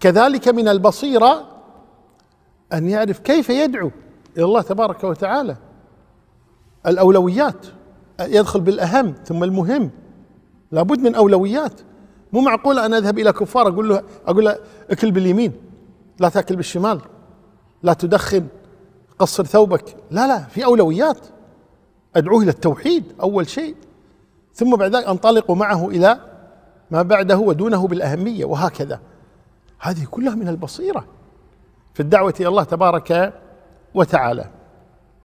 كذلك من البصيرة أن يعرف كيف يدعو إلى الله تبارك وتعالى الأولويات يدخل بالأهم ثم المهم لابد من أولويات مو معقول أنا أذهب إلى كفار أقول له أقول له أكل باليمين لا تأكل بالشمال لا تدخن قصر ثوبك لا لا في أولويات أدعوه إلى التوحيد أول شيء ثم بعد ذلك أنطلق معه إلى ما بعده ودونه بالأهمية وهكذا هذه كلها من البصيره في الدعوه الى الله تبارك وتعالى